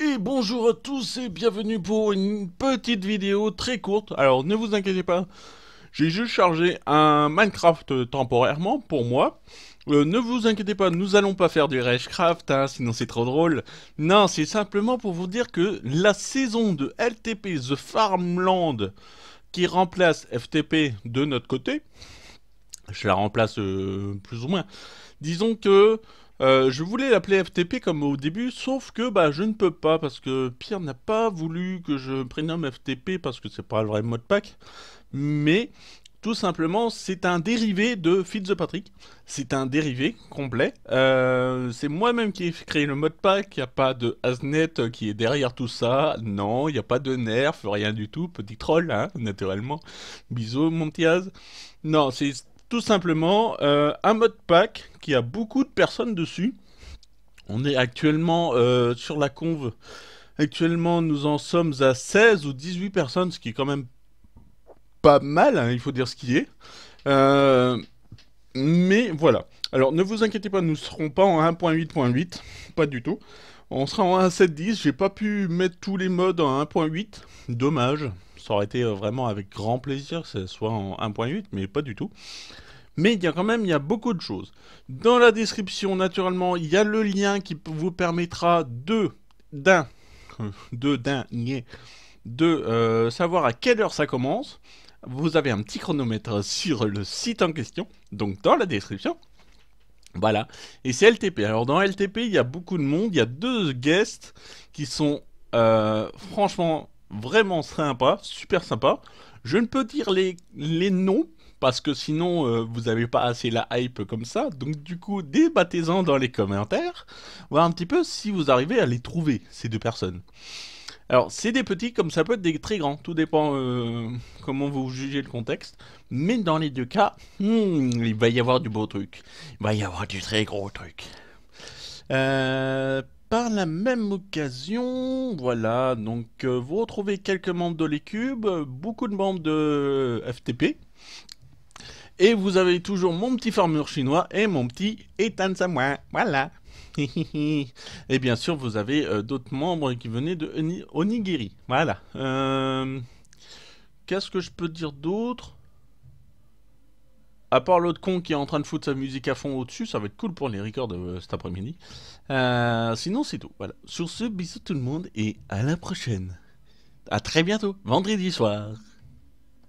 Et bonjour à tous et bienvenue pour une petite vidéo très courte. Alors ne vous inquiétez pas, j'ai juste chargé un Minecraft temporairement pour moi. Euh, ne vous inquiétez pas, nous allons pas faire du Ragecraft, hein, sinon c'est trop drôle. Non, c'est simplement pour vous dire que la saison de LTP The Farmland qui remplace FTP de notre côté, je la remplace euh, plus ou moins, disons que euh, je voulais l'appeler FTP comme au début, sauf que bah, je ne peux pas parce que Pierre n'a pas voulu que je prénomme FTP parce que c'est pas le vrai modpack. Mais tout simplement, c'est un dérivé de Patrick. C'est un dérivé complet. Euh, c'est moi-même qui ai créé le modpack, Il n'y a pas de hasnet qui est derrière tout ça. Non, il n'y a pas de nerf, rien du tout. Petit troll, hein, naturellement. Bisous, mon petit Non, c'est tout simplement euh, un mode pack qui a beaucoup de personnes dessus. On est actuellement euh, sur la conve. Actuellement, nous en sommes à 16 ou 18 personnes, ce qui est quand même pas mal, hein, il faut dire ce qui est. Euh, mais voilà. Alors, ne vous inquiétez pas, nous ne serons pas en 1.8.8, pas du tout. On sera en 1.7.10, j'ai pas pu mettre tous les modes en 1.8, dommage. Ça aurait été euh, vraiment avec grand plaisir que ce soit en 1.8, mais pas du tout. Mais il y a quand même il y a beaucoup de choses. Dans la description, naturellement, il y a le lien qui vous permettra de d'un de d'un de euh, savoir à quelle heure ça commence. Vous avez un petit chronomètre sur le site en question, donc dans la description. Voilà. Et c'est LTP. Alors dans LTP, il y a beaucoup de monde. Il y a deux guests qui sont euh, franchement Vraiment sympa, super sympa. Je ne peux dire les, les noms parce que sinon euh, vous n'avez pas assez la hype comme ça. Donc du coup, débattez-en dans les commentaires. Voir un petit peu si vous arrivez à les trouver, ces deux personnes. Alors, c'est des petits comme ça peut être des très grands, tout dépend euh, comment vous jugez le contexte. Mais dans les deux cas, hmm, il va y avoir du beau truc. Il va y avoir du très gros truc. Euh, par la même occasion, voilà, donc euh, vous retrouvez quelques membres de l'Ecube, beaucoup de membres de FTP, et vous avez toujours mon petit farmer chinois et mon petit Ethan Samoin, voilà. et bien sûr, vous avez euh, d'autres membres qui venaient de Onigiri, voilà. Euh, qu'est-ce que je peux dire d'autre à part l'autre con qui est en train de foutre sa musique à fond au-dessus, ça va être cool pour les records de euh, cet après-midi. Euh, sinon, c'est tout. Voilà. Sur ce, bisous tout le monde et à la prochaine. À très bientôt, vendredi soir.